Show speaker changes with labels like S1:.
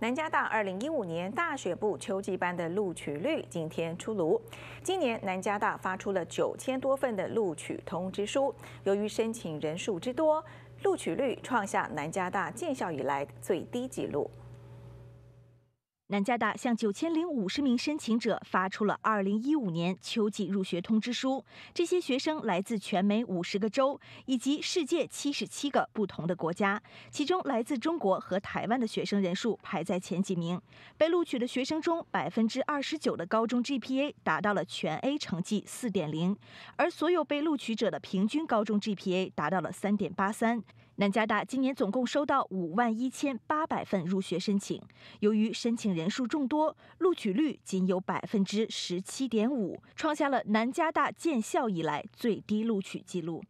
S1: 南加大二零一五年大学部秋季班的录取率今天出炉。今年南加大发出了九千多份的录取通知书，由于申请人数之多，录取率创下南加大建校以来最低纪录。
S2: 南加大向九千零五十名申请者发出了二零一五年秋季入学通知书。这些学生来自全美五十个州以及世界七十七个不同的国家，其中来自中国和台湾的学生人数排在前几名。被录取的学生中，百分之二十九的高中 GPA 达到了全 A 成绩四点零，而所有被录取者的平均高中 GPA 达到了三点八三。南加大今年总共收到五万一千八百份入学申请，由于申请人数众多，录取率仅有百分之十七点五，创下了南加大建校以来最低录取记录。